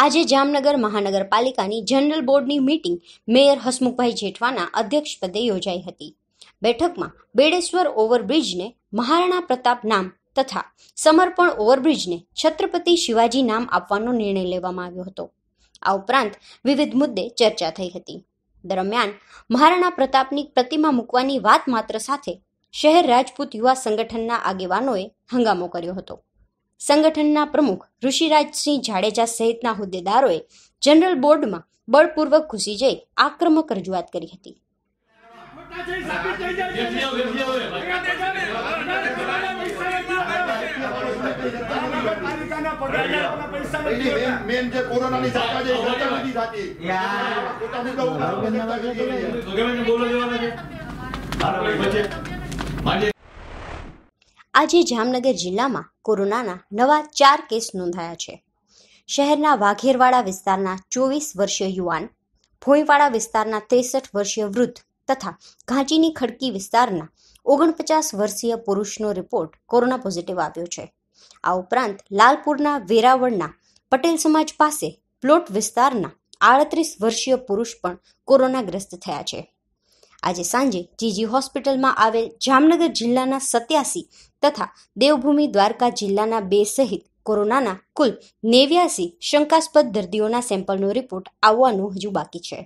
આજે જામનગર મહાનગરપાલિકાની જનરલ બોર્ડની મિટિંગ મેયર હસમુખભાઈ જેઠવાના અધ્યક્ષપદે યોજાઈ હતી બેઠકમાં બેડેશ્વર ઓવરબ્રિજને મહારાણા પ્રતાપ નામ તથા સમર્પણ ઓવરબ્રિજને છત્રપતિ શિવાજી નામ આપવાનો નિર્ણય લેવામાં આવ્યો હતો આ ઉપરાંત વિવિધ મુદ્દે ચર્ચા થઈ હતી દરમિયાન મહારાણા પ્રતાપની પ્રતિમા મૂકવાની વાત માત્ર સાથે શહેર રાજપૂત યુવા સંગઠનના આગેવાનોએ હંગામો કર્યો હતો સંગઠનના પ્રમુખ ઋષિરાજસિંહ જાડેજા સહિતના હોદ્દેદારોએ જનરલ બોર્ડમાં બળપૂર્વક ઘૂસી જઈ આક્રમક રજૂઆત કરી હતી મેન આજે જામનગર જિલ્લામાં કોરોનાના નવા ચાર કેસ નોંધાયા છે શહેરના વાઘેરવાડા વિસ્તારના ચોવીસ વર્ષીય યુવાન ભોયવાડા વિસ્તારના ત્રેસઠ વર્ષીય વૃદ્ધ તથા ઘાંચીની ખડકી વિસ્તારના ઓગણપચાસ વર્ષીય પુરુષનો રિપોર્ટ કોરોના પોઝિટિવ આવ્યો છે આ ઉપરાંત લાલપુરના વેરાવળના પટેલ સમાજ પાસે પ્લોટ વિસ્તારના આડત્રીસ વર્ષીય પુરુષ પણ કોરોનાગ્રસ્ત થયા છે આજે સાંજે જીજી હોસ્પિટલમાં આવેલ જામનગર જિલ્લાના સત્યાસી તથા દેવભૂમિ દ્વારકા જિલ્લાના બે સહિત કોરોનાના કુલ નેવ્યાસી શંકાસ્પદ દર્દીઓના સેમ્પલનો રિપોર્ટ આવવાનું હજુ બાકી છે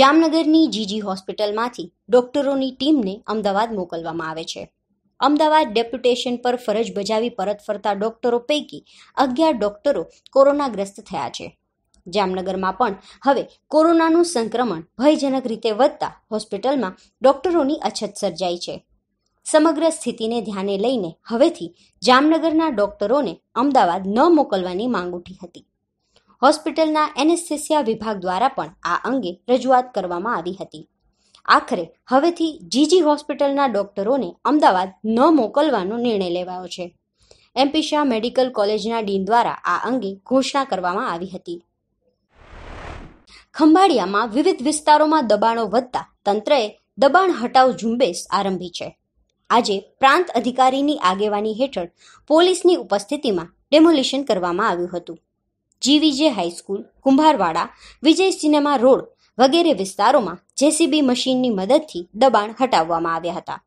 જામનગરની જીજી હોસ્પિટલમાંથી ડોક્ટરોની ટીમને અમદાવાદ મોકલવામાં આવે છે અમદાવાદ ડેપ્યુટેશન પર ફરજ બજાવી પરત ફરતા ડોક્ટરો પૈકી અગિયાર ડોક્ટરો કોરોનાગ્રસ્ત થયા છે જામનગરમાં પણ હવે કોરોનાનું સંક્રમણ ભયજનક રીતે વધતા હોસ્પિટલમાં ડોક્ટરોની અછત સર્જાઈ છે સમગ્ર સ્થિતિને ધ્યાને લઈને હવેથી જામનગરના ડોક્ટરોને અમદાવાદ ન મોકલવાની માંગ ઉઠી હતી હોસ્પિટલના એનેસ્થેસિયા વિભાગ દ્વારા પણ આ અંગે રજૂઆત કરવામાં આવી હતી આખરે હવેથી જીજી હોસ્પિટલના ડોક્ટરોને અમદાવાદ ન મોકલવાનો નિર્ણય લેવાયો છે એમપી શાહ મેડિકલ કોલેજના ડીન દ્વારા આ અંગે ઘોષણા કરવામાં આવી હતી ખંભાળિયામાં વિવિધ વિસ્તારોમાં દબાણો વધતા તંત્રએ દબાણ હટાવ ઝુંબેશ આરંભી છે આજે પ્રાંત અધિકારીની આગેવાની હેઠળ પોલીસની ઉપસ્થિતિમાં ડેમોલિશન કરવામાં આવ્યું હતું GVJ high school Kumbharwada Vijay cinema road વગેરે વિસ્તારોમાં જેસીબી મશીનની મદદથી દબાણ હટાવવામાં આવ્યા હતા